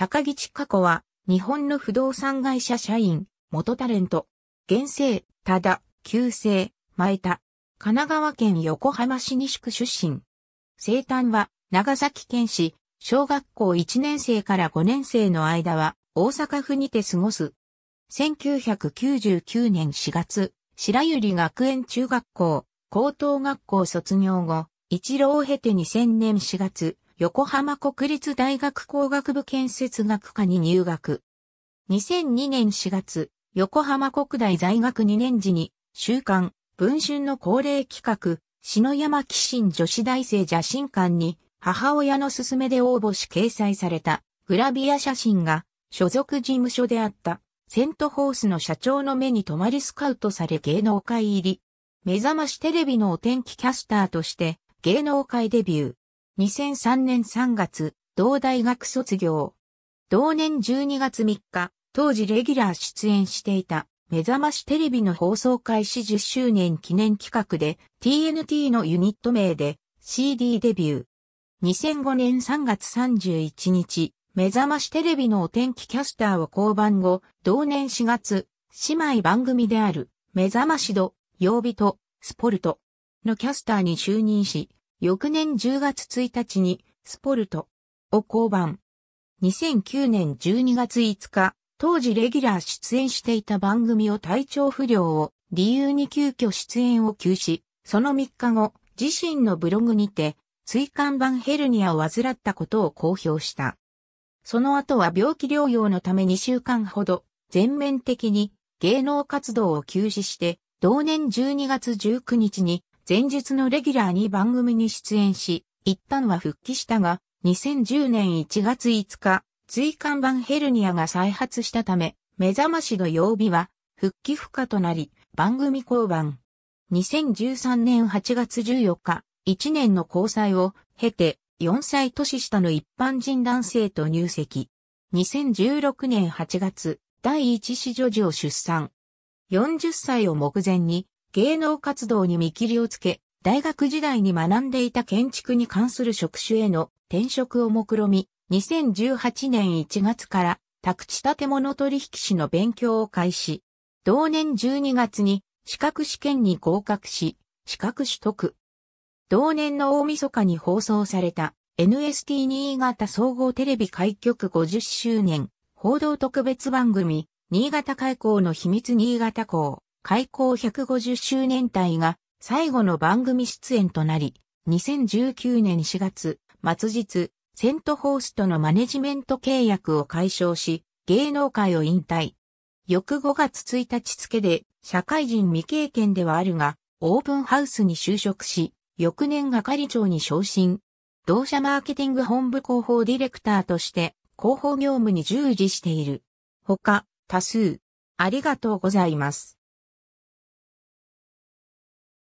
高木千佳子は、日本の不動産会社社員、元タレント、現世、ただ、旧姓、前田、神奈川県横浜市西区出身。生誕は、長崎県市、小学校1年生から5年生の間は、大阪府にて過ごす。1999年4月、白百合学園中学校、高等学校卒業後、一郎を経て2000年4月、横浜国立大学工学部建設学科に入学。2002年4月、横浜国大在学2年時に、週刊、文春の恒例企画、篠山紀信女子大生写真館に、母親の勧めで応募し掲載された、グラビア写真が、所属事務所であった、セントホースの社長の目に留まりスカウトされ芸能界入り。目覚ましテレビのお天気キャスターとして芸能界デビュー。2003年3月、同大学卒業。同年12月3日、当時レギュラー出演していた目覚ましテレビの放送開始10周年記念企画で TNT のユニット名で CD デビュー。2005年3月31日、目覚ましテレビのお天気キャスターを降板後、同年4月、姉妹番組である、目覚まし度、曜日と、スポルトのキャスターに就任し、翌年10月1日にスポルトを降板。2009年12月5日、当時レギュラー出演していた番組を体調不良を理由に急遽出演を休止、その3日後、自身のブログにて、椎間板ヘルニアを患ったことを公表した。その後は病気療養のため2週間ほど、全面的に芸能活動を休止して、同年12月19日に前述のレギュラーに番組に出演し、一旦は復帰したが、2010年1月5日、椎間板ヘルニアが再発したため、目覚ましの曜日は、復帰不可となり、番組降板。2013年8月14日、1年の交際を経て、4歳年下の一般人男性と入籍。2016年8月、第一子女児を出産。40歳を目前に、芸能活動に見切りをつけ、大学時代に学んでいた建築に関する職種への転職を目論み、2018年1月から宅地建物取引士の勉強を開始。同年12月に資格試験に合格し、資格取得。同年の大晦日に放送された NST 新潟総合テレビ開局50周年報道特別番組新潟開港の秘密新潟港開校150周年隊が最後の番組出演となり、2019年4月、末日、セントホースとのマネジメント契約を解消し、芸能界を引退。翌5月1日付で、社会人未経験ではあるが、オープンハウスに就職し、翌年係長に昇進。同社マーケティング本部広報ディレクターとして、広報業務に従事している。他、多数。ありがとうございます。